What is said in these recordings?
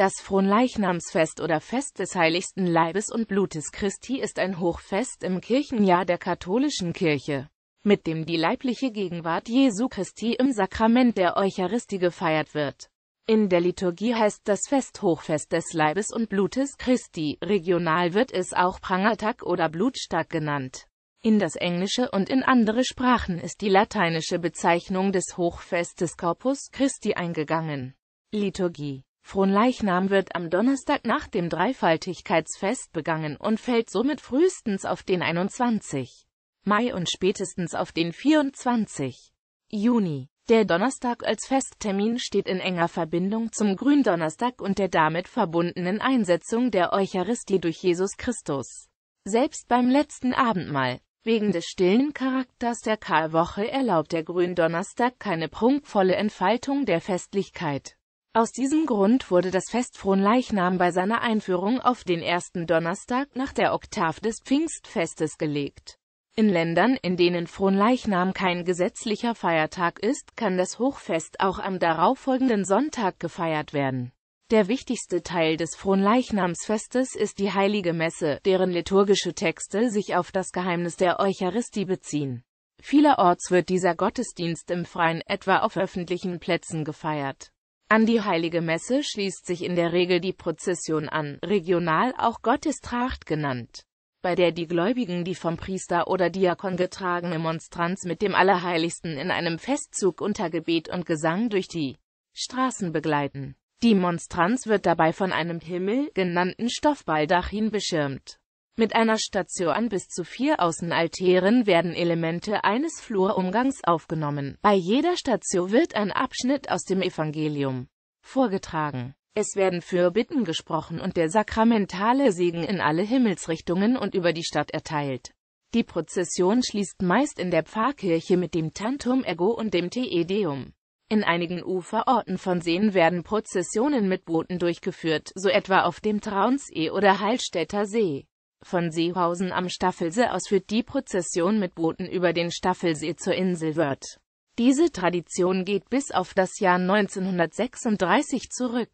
Das Fronleichnamsfest oder Fest des heiligsten Leibes und Blutes Christi ist ein Hochfest im Kirchenjahr der katholischen Kirche, mit dem die leibliche Gegenwart Jesu Christi im Sakrament der Eucharistie gefeiert wird. In der Liturgie heißt das Fest Hochfest des Leibes und Blutes Christi, regional wird es auch Prangertag oder Blutstag genannt. In das Englische und in andere Sprachen ist die lateinische Bezeichnung des Hochfestes Corpus Christi eingegangen. Liturgie Fronleichnam wird am Donnerstag nach dem Dreifaltigkeitsfest begangen und fällt somit frühestens auf den 21. Mai und spätestens auf den 24. Juni. Der Donnerstag als Festtermin steht in enger Verbindung zum Gründonnerstag und der damit verbundenen Einsetzung der Eucharistie durch Jesus Christus. Selbst beim letzten Abendmahl, wegen des stillen Charakters der Karwoche erlaubt der Gründonnerstag keine prunkvolle Entfaltung der Festlichkeit. Aus diesem Grund wurde das Fest Fronleichnam bei seiner Einführung auf den ersten Donnerstag nach der Oktav des Pfingstfestes gelegt. In Ländern, in denen Fronleichnam kein gesetzlicher Feiertag ist, kann das Hochfest auch am darauffolgenden Sonntag gefeiert werden. Der wichtigste Teil des Fronleichnamsfestes ist die Heilige Messe, deren liturgische Texte sich auf das Geheimnis der Eucharistie beziehen. Vielerorts wird dieser Gottesdienst im Freien, etwa auf öffentlichen Plätzen gefeiert. An die Heilige Messe schließt sich in der Regel die Prozession an, regional auch Gottestracht genannt, bei der die Gläubigen die vom Priester oder Diakon getragene Monstranz mit dem Allerheiligsten in einem Festzug unter Gebet und Gesang durch die Straßen begleiten. Die Monstranz wird dabei von einem Himmel genannten Stoffbaldachin beschirmt. Mit einer Station bis zu vier Außenaltären werden Elemente eines Flurumgangs aufgenommen. Bei jeder Station wird ein Abschnitt aus dem Evangelium vorgetragen. Es werden Fürbitten gesprochen und der sakramentale Segen in alle Himmelsrichtungen und über die Stadt erteilt. Die Prozession schließt meist in der Pfarrkirche mit dem Tantum Ergo und dem Te Deum. In einigen Uferorten von Seen werden Prozessionen mit Booten durchgeführt, so etwa auf dem Traunsee oder Hallstätter See. Von Seehausen am Staffelsee aus führt die Prozession mit Booten über den Staffelsee zur Insel Wörth. Diese Tradition geht bis auf das Jahr 1936 zurück.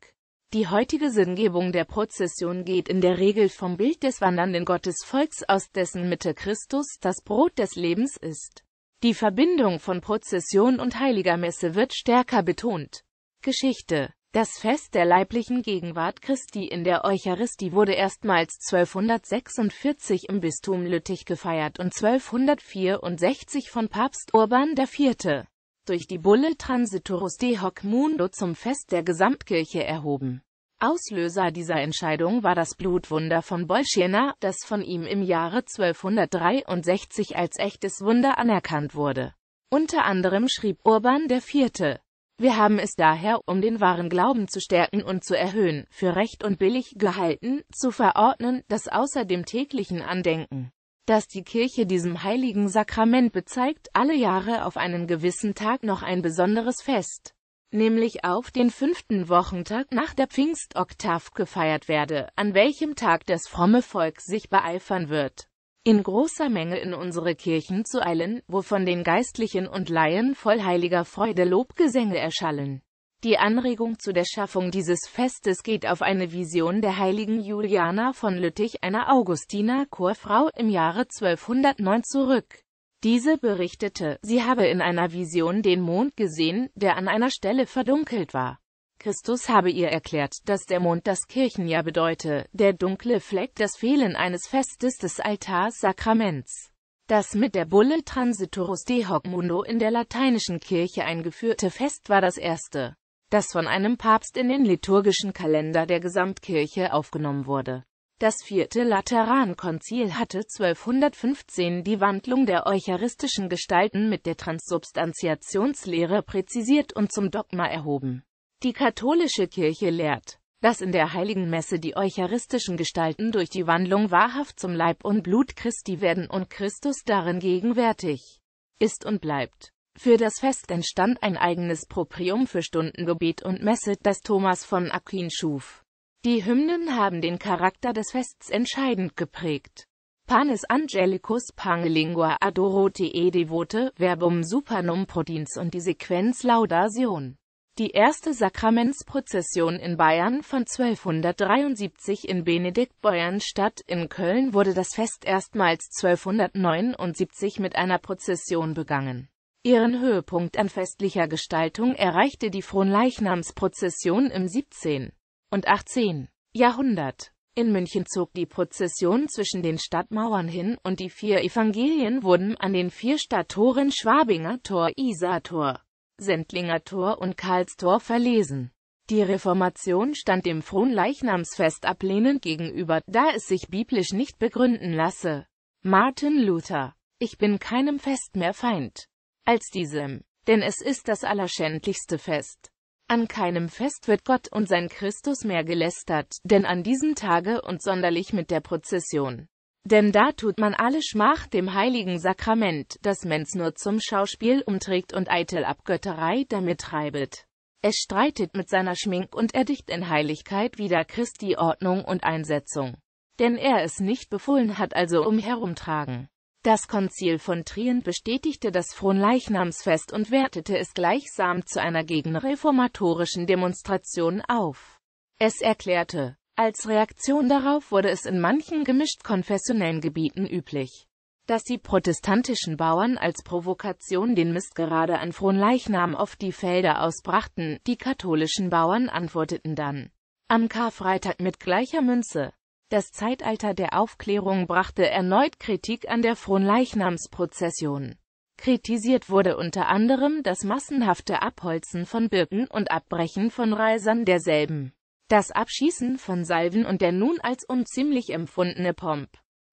Die heutige Sinngebung der Prozession geht in der Regel vom Bild des wandernden Gottesvolks aus, dessen Mitte Christus das Brot des Lebens ist. Die Verbindung von Prozession und Heiliger Messe wird stärker betont. Geschichte das Fest der leiblichen Gegenwart Christi in der Eucharistie wurde erstmals 1246 im Bistum Lüttich gefeiert und 1264 von Papst Urban IV. durch die Bulle Transitorus de hoc mundo zum Fest der Gesamtkirche erhoben. Auslöser dieser Entscheidung war das Blutwunder von Bolschena, das von ihm im Jahre 1263 als echtes Wunder anerkannt wurde. Unter anderem schrieb Urban IV wir haben es daher, um den wahren Glauben zu stärken und zu erhöhen, für recht und billig gehalten, zu verordnen, dass außer dem täglichen Andenken, dass die Kirche diesem heiligen Sakrament bezeigt, alle Jahre auf einen gewissen Tag noch ein besonderes Fest, nämlich auf den fünften Wochentag nach der Pfingstoktav gefeiert werde, an welchem Tag das fromme Volk sich beeifern wird in großer Menge in unsere Kirchen zu eilen, wo von den Geistlichen und Laien voll heiliger Freude Lobgesänge erschallen. Die Anregung zu der Schaffung dieses Festes geht auf eine Vision der heiligen Juliana von Lüttich, einer Augustiner Augustinerchorfrau, im Jahre 1209 zurück. Diese berichtete, sie habe in einer Vision den Mond gesehen, der an einer Stelle verdunkelt war. Christus habe ihr erklärt, dass der Mond das Kirchenjahr bedeute, der dunkle Fleck das Fehlen eines Festes des Altarsakraments. Das mit der Bulle Transitorus de hoc mundo in der lateinischen Kirche eingeführte Fest war das erste, das von einem Papst in den liturgischen Kalender der Gesamtkirche aufgenommen wurde. Das vierte Laterankonzil hatte 1215 die Wandlung der eucharistischen Gestalten mit der Transsubstantiationslehre präzisiert und zum Dogma erhoben die katholische Kirche lehrt, dass in der Heiligen Messe die eucharistischen Gestalten durch die Wandlung wahrhaft zum Leib und Blut Christi werden und Christus darin gegenwärtig ist und bleibt. Für das Fest entstand ein eigenes Proprium für Stundengebet und Messe, das Thomas von Aquin schuf. Die Hymnen haben den Charakter des Fests entscheidend geprägt. Panis Angelicus Pangelingua Adorote e Devote Verbum Supernum Prodins und die Sequenz Laudation die erste Sakramentsprozession in Bayern von 1273 in Benediktbeuern statt. In Köln wurde das Fest erstmals 1279 mit einer Prozession begangen. Ihren Höhepunkt an festlicher Gestaltung erreichte die Fronleichnamsprozession im 17. und 18. Jahrhundert. In München zog die Prozession zwischen den Stadtmauern hin und die vier Evangelien wurden an den vier Stadttoren Schwabinger Tor, Isar Tor, Sendlinger Tor und Karlstor verlesen. Die Reformation stand dem Fronleichnamsfest ablehnend gegenüber, da es sich biblisch nicht begründen lasse. Martin Luther. Ich bin keinem Fest mehr Feind als diesem, denn es ist das allerschändlichste Fest. An keinem Fest wird Gott und sein Christus mehr gelästert, denn an diesem Tage und sonderlich mit der Prozession denn da tut man alle Schmach dem heiligen Sakrament, das mens nur zum Schauspiel umträgt und eitel Abgötterei damit treibet. Es streitet mit seiner Schmink und erdicht in Heiligkeit wieder Christi Ordnung und Einsetzung. Denn er es nicht befohlen hat also umherumtragen. Das Konzil von Trient bestätigte das Fronleichnamsfest und wertete es gleichsam zu einer gegenreformatorischen Demonstration auf. Es erklärte, als Reaktion darauf wurde es in manchen gemischt konfessionellen Gebieten üblich, dass die protestantischen Bauern als Provokation den Mist gerade an Fronleichnam auf die Felder ausbrachten, die katholischen Bauern antworteten dann am Karfreitag mit gleicher Münze. Das Zeitalter der Aufklärung brachte erneut Kritik an der Fronleichnamsprozession. Kritisiert wurde unter anderem das massenhafte Abholzen von Birken und Abbrechen von Reisern derselben das Abschießen von Salven und der nun als unziemlich empfundene Pomp.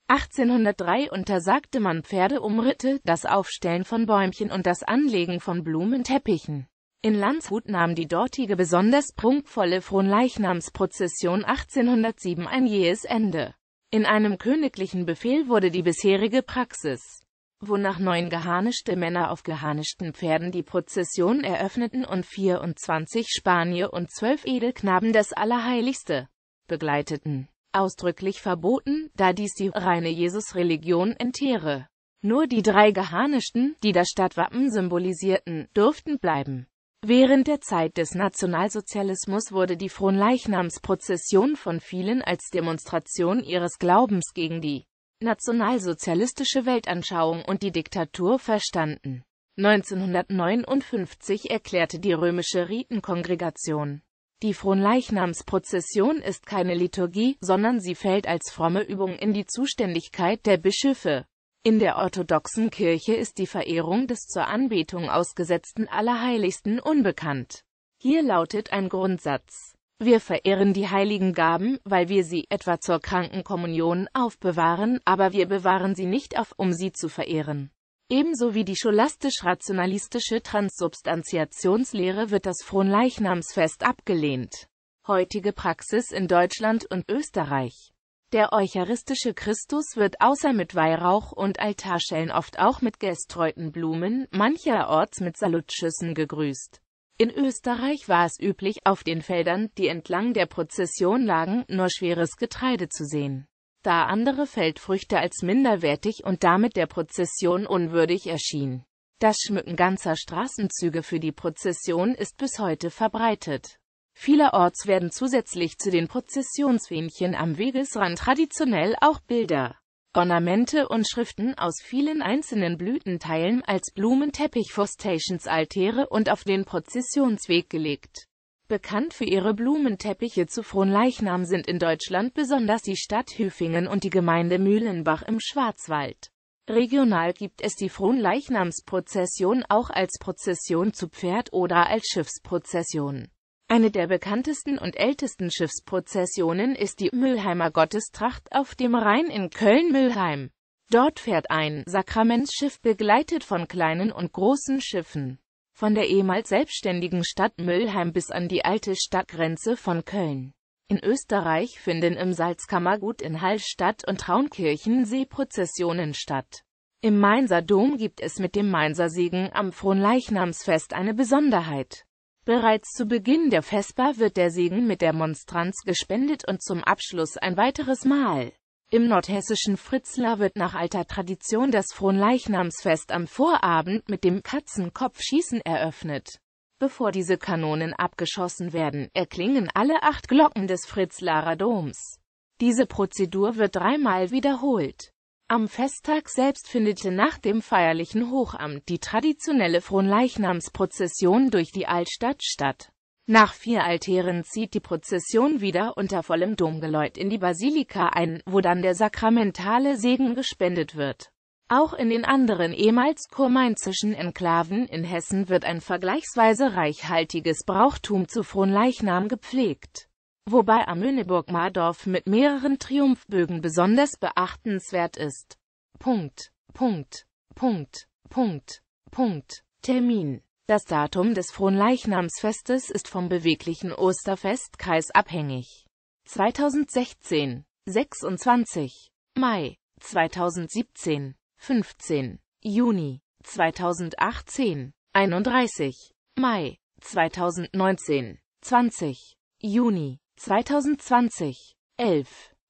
1803 untersagte man Pferdeumritte, das Aufstellen von Bäumchen und das Anlegen von Blumenteppichen. In Landshut nahm die dortige besonders prunkvolle Fronleichnamsprozession 1807 ein jähes Ende. In einem königlichen Befehl wurde die bisherige Praxis wonach neun geharnischte Männer auf geharnischten Pferden die Prozession eröffneten und 24 Spanier und zwölf Edelknaben das Allerheiligste begleiteten. Ausdrücklich verboten, da dies die reine Jesusreligion entäre. Nur die drei Geharnischten, die das Stadtwappen symbolisierten, durften bleiben. Während der Zeit des Nationalsozialismus wurde die Fronleichnamsprozession von vielen als Demonstration ihres Glaubens gegen die nationalsozialistische Weltanschauung und die Diktatur verstanden. 1959 erklärte die römische Ritenkongregation, die Fronleichnamsprozession ist keine Liturgie, sondern sie fällt als fromme Übung in die Zuständigkeit der Bischöfe. In der orthodoxen Kirche ist die Verehrung des zur Anbetung ausgesetzten Allerheiligsten unbekannt. Hier lautet ein Grundsatz. Wir verehren die heiligen Gaben, weil wir sie etwa zur kranken Kommunion aufbewahren, aber wir bewahren sie nicht auf, um sie zu verehren. Ebenso wie die scholastisch-rationalistische Transsubstantiationslehre wird das Fronleichnamsfest abgelehnt. Heutige Praxis in Deutschland und Österreich. Der eucharistische Christus wird außer mit Weihrauch und Altarschellen oft auch mit gestreuten Blumen, mancherorts mit Salutschüssen gegrüßt. In Österreich war es üblich, auf den Feldern, die entlang der Prozession lagen, nur schweres Getreide zu sehen. Da andere Feldfrüchte als minderwertig und damit der Prozession unwürdig erschienen. Das Schmücken ganzer Straßenzüge für die Prozession ist bis heute verbreitet. Vielerorts werden zusätzlich zu den Prozessionsfähnchen am Wegesrand traditionell auch Bilder Ornamente und Schriften aus vielen einzelnen Blütenteilen als Blumenteppich vor Stations Altäre und auf den Prozessionsweg gelegt. Bekannt für ihre Blumenteppiche zu Fronleichnam sind in Deutschland besonders die Stadt Hüfingen und die Gemeinde Mühlenbach im Schwarzwald. Regional gibt es die Fronleichnamsprozession auch als Prozession zu Pferd oder als Schiffsprozession eine der bekanntesten und ältesten Schiffsprozessionen ist die Mülheimer Gottestracht auf dem Rhein in Köln-Mülheim. Dort fährt ein Sakramentsschiff begleitet von kleinen und großen Schiffen. Von der ehemals selbstständigen Stadt Mülheim bis an die alte Stadtgrenze von Köln. In Österreich finden im Salzkammergut in Hallstatt und Traunkirchen Seeprozessionen statt. Im Mainzer Dom gibt es mit dem Mainzer Segen am Fronleichnamsfest eine Besonderheit. Bereits zu Beginn der Vespa wird der Segen mit der Monstranz gespendet und zum Abschluss ein weiteres Mal. Im nordhessischen Fritzlar wird nach alter Tradition das Fronleichnamsfest am Vorabend mit dem Katzenkopfschießen eröffnet. Bevor diese Kanonen abgeschossen werden, erklingen alle acht Glocken des Fritzlarer Doms. Diese Prozedur wird dreimal wiederholt. Am Festtag selbst findete nach dem feierlichen Hochamt die traditionelle Fronleichnamsprozession durch die Altstadt statt. Nach vier Altären zieht die Prozession wieder unter vollem Domgeläut in die Basilika ein, wo dann der sakramentale Segen gespendet wird. Auch in den anderen ehemals kurmainzischen Enklaven in Hessen wird ein vergleichsweise reichhaltiges Brauchtum zu Fronleichnam gepflegt wobei am Lüneburg-Mardorf mit mehreren Triumphbögen besonders beachtenswert ist. Punkt, Punkt, Punkt, Punkt, Punkt, Termin Das Datum des Fronleichnamsfestes ist vom beweglichen Osterfestkreis abhängig. 2016, 26, Mai, 2017, 15, Juni, 2018, 31, Mai, 2019, 20, Juni, 2020 11.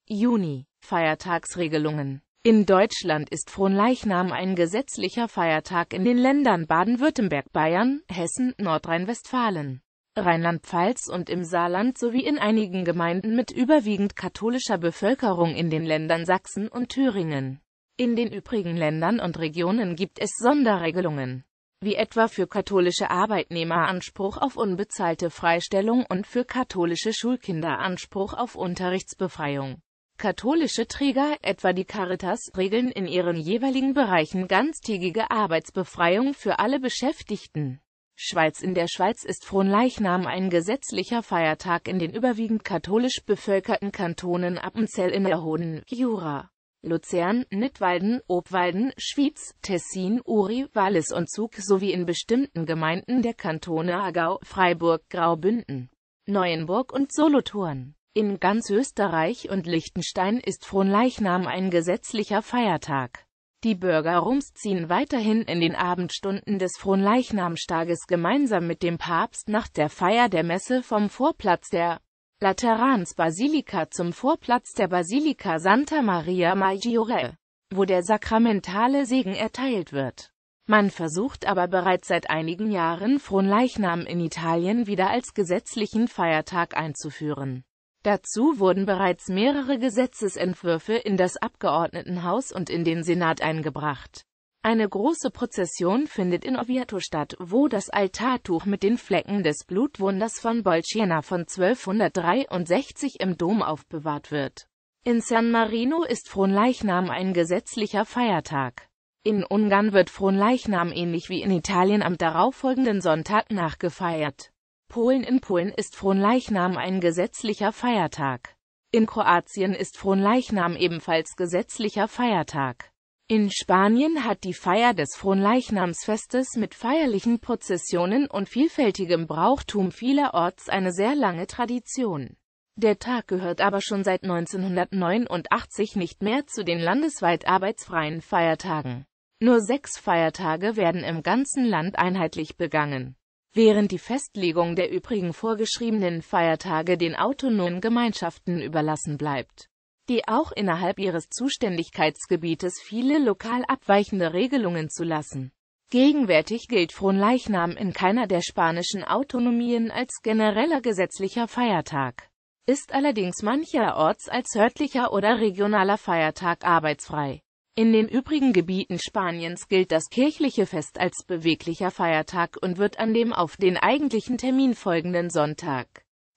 Juni Feiertagsregelungen in Deutschland ist Fronleichnam ein gesetzlicher Feiertag in den Ländern Baden-Württemberg, Bayern, Hessen, Nordrhein-Westfalen, Rheinland-Pfalz und im Saarland sowie in einigen Gemeinden mit überwiegend katholischer Bevölkerung in den Ländern Sachsen und Thüringen. In den übrigen Ländern und Regionen gibt es Sonderregelungen wie etwa für katholische Arbeitnehmer Anspruch auf unbezahlte Freistellung und für katholische Schulkinder Anspruch auf Unterrichtsbefreiung. Katholische Träger, etwa die Caritas, regeln in ihren jeweiligen Bereichen ganztägige Arbeitsbefreiung für alle Beschäftigten. Schweiz In der Schweiz ist Fronleichnam ein gesetzlicher Feiertag in den überwiegend katholisch bevölkerten Kantonen Appenzell in Innerrhoden, Jura. Luzern, Nittwalden, Obwalden, Schwyz, Tessin, Uri, Wallis und Zug sowie in bestimmten Gemeinden der Kantone Aargau, Freiburg, Graubünden, Neuenburg und Solothurn. In ganz Österreich und Liechtenstein ist Fronleichnam ein gesetzlicher Feiertag. Die Bürger Rums ziehen weiterhin in den Abendstunden des Fronleichnamstages gemeinsam mit dem Papst nach der Feier der Messe vom Vorplatz der Laterans Basilika zum Vorplatz der Basilika Santa Maria Maggiore, wo der sakramentale Segen erteilt wird. Man versucht aber bereits seit einigen Jahren Fronleichnam in Italien wieder als gesetzlichen Feiertag einzuführen. Dazu wurden bereits mehrere Gesetzesentwürfe in das Abgeordnetenhaus und in den Senat eingebracht. Eine große Prozession findet in Oviedo statt, wo das Altartuch mit den Flecken des Blutwunders von Bolcena von 1263 im Dom aufbewahrt wird. In San Marino ist Fronleichnam ein gesetzlicher Feiertag. In Ungarn wird Fronleichnam ähnlich wie in Italien am darauffolgenden Sonntag nachgefeiert. Polen In Polen ist Fronleichnam ein gesetzlicher Feiertag. In Kroatien ist Fronleichnam ebenfalls gesetzlicher Feiertag. In Spanien hat die Feier des Fronleichnamsfestes mit feierlichen Prozessionen und vielfältigem Brauchtum vielerorts eine sehr lange Tradition. Der Tag gehört aber schon seit 1989 nicht mehr zu den landesweit arbeitsfreien Feiertagen. Nur sechs Feiertage werden im ganzen Land einheitlich begangen, während die Festlegung der übrigen vorgeschriebenen Feiertage den autonomen Gemeinschaften überlassen bleibt die auch innerhalb ihres Zuständigkeitsgebietes viele lokal abweichende Regelungen zu lassen. Gegenwärtig gilt Fronleichnam in keiner der spanischen Autonomien als genereller gesetzlicher Feiertag, ist allerdings mancherorts als örtlicher oder regionaler Feiertag arbeitsfrei. In den übrigen Gebieten Spaniens gilt das kirchliche Fest als beweglicher Feiertag und wird an dem auf den eigentlichen Termin folgenden Sonntag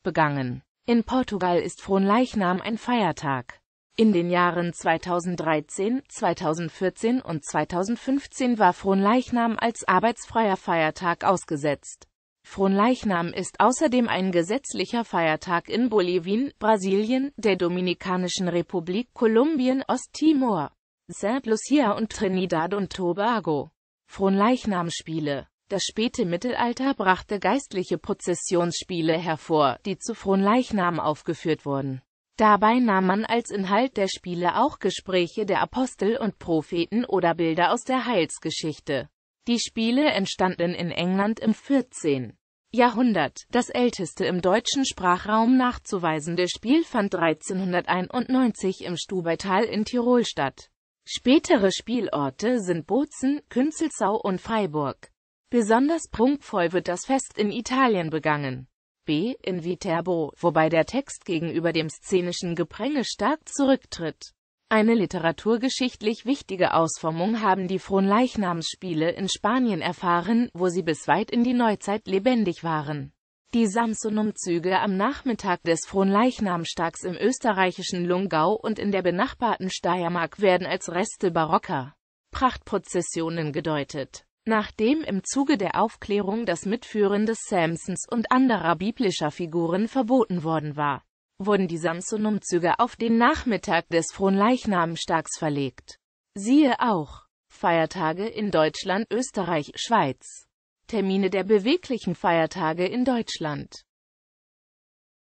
begangen. In Portugal ist Fronleichnam ein Feiertag. In den Jahren 2013, 2014 und 2015 war Fronleichnam als arbeitsfreier Feiertag ausgesetzt. Fronleichnam ist außerdem ein gesetzlicher Feiertag in Bolivien, Brasilien, der Dominikanischen Republik, Kolumbien, Osttimor, St. Lucia und Trinidad und Tobago. Fronleichnam-Spiele das späte Mittelalter brachte geistliche Prozessionsspiele hervor, die zu Fronleichnam aufgeführt wurden. Dabei nahm man als Inhalt der Spiele auch Gespräche der Apostel und Propheten oder Bilder aus der Heilsgeschichte. Die Spiele entstanden in England im 14. Jahrhundert. Das älteste im deutschen Sprachraum nachzuweisende Spiel fand 1391 im Stubaital in Tirol statt. Spätere Spielorte sind Bozen, Künzelsau und Freiburg. Besonders prunkvoll wird das Fest in Italien begangen. B. In Viterbo, wobei der Text gegenüber dem szenischen Gepränge stark zurücktritt. Eine literaturgeschichtlich wichtige Ausformung haben die Fronleichnamsspiele in Spanien erfahren, wo sie bis weit in die Neuzeit lebendig waren. Die Samsunumzüge am Nachmittag des Fronleichnamstags im österreichischen Lungau und in der benachbarten Steiermark werden als Reste barocker Prachtprozessionen gedeutet. Nachdem im Zuge der Aufklärung das Mitführen des Samsons und anderer biblischer Figuren verboten worden war, wurden die Samson-Umzüge auf den Nachmittag des Fronleichnamstags verlegt. Siehe auch Feiertage in Deutschland, Österreich, Schweiz Termine der beweglichen Feiertage in Deutschland